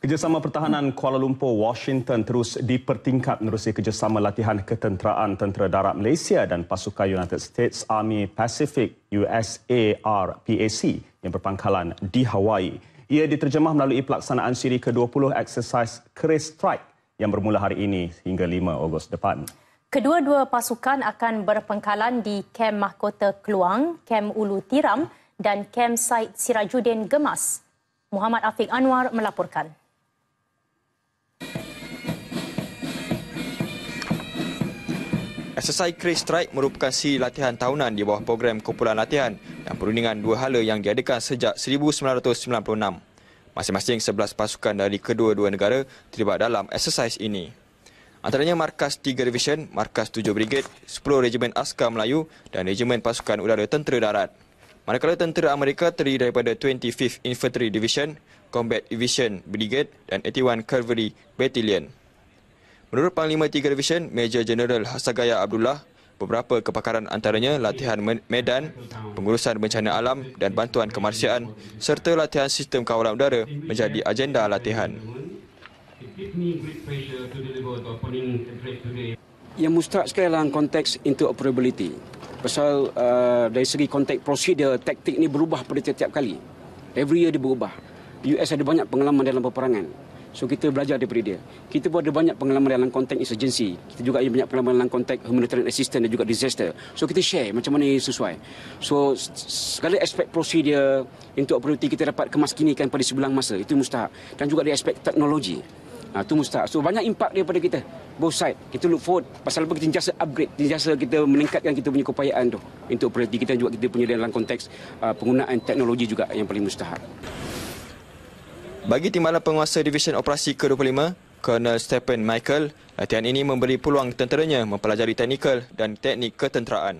Kerjasama pertahanan Kuala Lumpur Washington terus dipertingkat menerusi kerjasama latihan ketenteraan tentera darat Malaysia dan pasukan United States Army Pacific USARPAC yang berpangkalan di Hawaii. Ia diterjemah melalui pelaksanaan siri ke-20 exercise Chris Strike yang bermula hari ini hingga 5 Ogos depan. Kedua-dua pasukan akan berpangkalan di Kem Mahkota Keluang, Kem Ulu Tiram dan Kem Said Sirajuddin Gemas. Muhammad Afiq Anwar melaporkan. Sesai Chris Strike merupakan siri latihan tahunan di bawah program kumpulan latihan dan perundingan dua hala yang diadakan sejak 1996. Masing-masing 11 pasukan dari kedua-dua negara terlibat dalam eksersis ini. Antaranya Markas 3 Division, Markas 7 Brigade, 10 Regimen Askar Melayu dan Regimen Pasukan Udara Tentera Darat. Manakala tentera Amerika terdiri daripada 25th Infantry Division, Combat Division Brigade dan 81 Cavalry Battalion. Menurut Panglima Tiga Division, Major General Hasagaya Abdullah, beberapa kepakaran antaranya latihan medan, pengurusan bencana alam dan bantuan kemanusiaan serta latihan sistem kawalan udara menjadi agenda latihan. Yang mustahak sekali dalam konteks interoperability. Pasal uh, dari segi konteks prosedur, taktik ini berubah pada tiap-tiap kali. Every year dia berubah. US ada banyak pengalaman dalam peperangan. So kita belajar daripada dia. Kita pun ada banyak pengalaman dalam konteks insurgency. Kita juga ada banyak pengalaman dalam konteks humanitarian assistance dan juga disaster. So kita share macam mana yang sesuai. So segala aspek prosedur untuk operasi kita dapat kemaskinikan pada sebelang masa. Itu mustahak. Dan juga ada aspek teknologi. Ha, itu mustahak. So banyak impak daripada kita. Both side. Kita look forward. Pasal apa kita jasa upgrade. Jasa kita meningkatkan kita punya keupayaan tu. Untuk operasi kita juga kita punya dalam konteks uh, penggunaan teknologi juga yang paling mustahak. Bagi Timbalan Penguasa divisi Operasi ke-25, Colonel Stephen Michael, latihan ini memberi peluang tenteranya mempelajari teknikal dan teknik ketenteraan.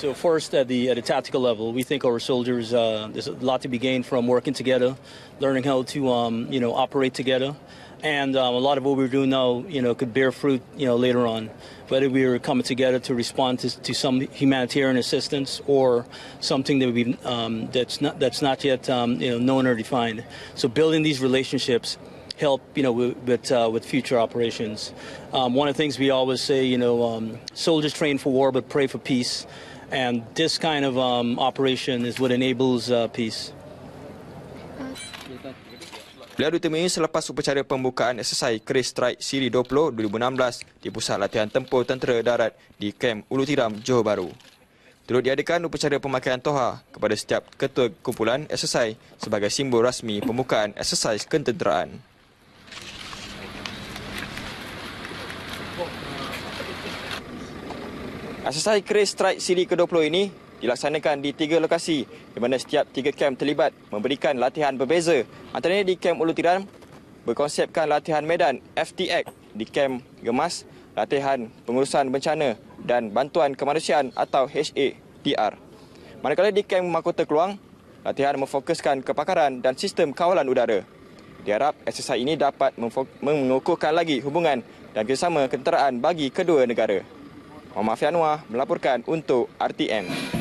So first, at the at the tactical level, we think our soldiers uh, there's a lot to be gained from working together, learning how to um, you know operate together, and um, a lot of what we're doing now, you know, could bear fruit, you know, later on. Whether we are coming together to respond to, to some humanitarian assistance or something that we um, that's not that's not yet um, you know known or defined. So building these relationships help you know with uh, with, future operations. Um, one of the things we always say, you know, um, soldiers train for war but pray for peace. and this kind of um, operation is what enables uh, peace. Beliau ditemui selepas upacara pembukaan selesai Chris Strike Siri 20 2016 di pusat latihan tempur tentera darat di Kem Ulu Tiram, Johor Bahru. Turut diadakan upacara pemakaian toha kepada setiap ketua kumpulan SSI sebagai simbol rasmi pembukaan SSI ketenteraan. Asasai Chris Strike Siri ke-20 ini dilaksanakan di tiga lokasi di mana setiap tiga kamp terlibat memberikan latihan berbeza. Antaranya di kamp Ulu Tiran berkonsepkan latihan medan FTX di kamp Gemas, latihan pengurusan bencana dan bantuan kemanusiaan atau HATR. Manakala di kamp Makota Keluang, latihan memfokuskan kepakaran dan sistem kawalan udara. Diharap SSI ini dapat mengukuhkan lagi hubungan dan kerjasama kenteraan bagi kedua negara. Muhammad Fianwa melaporkan untuk RTM.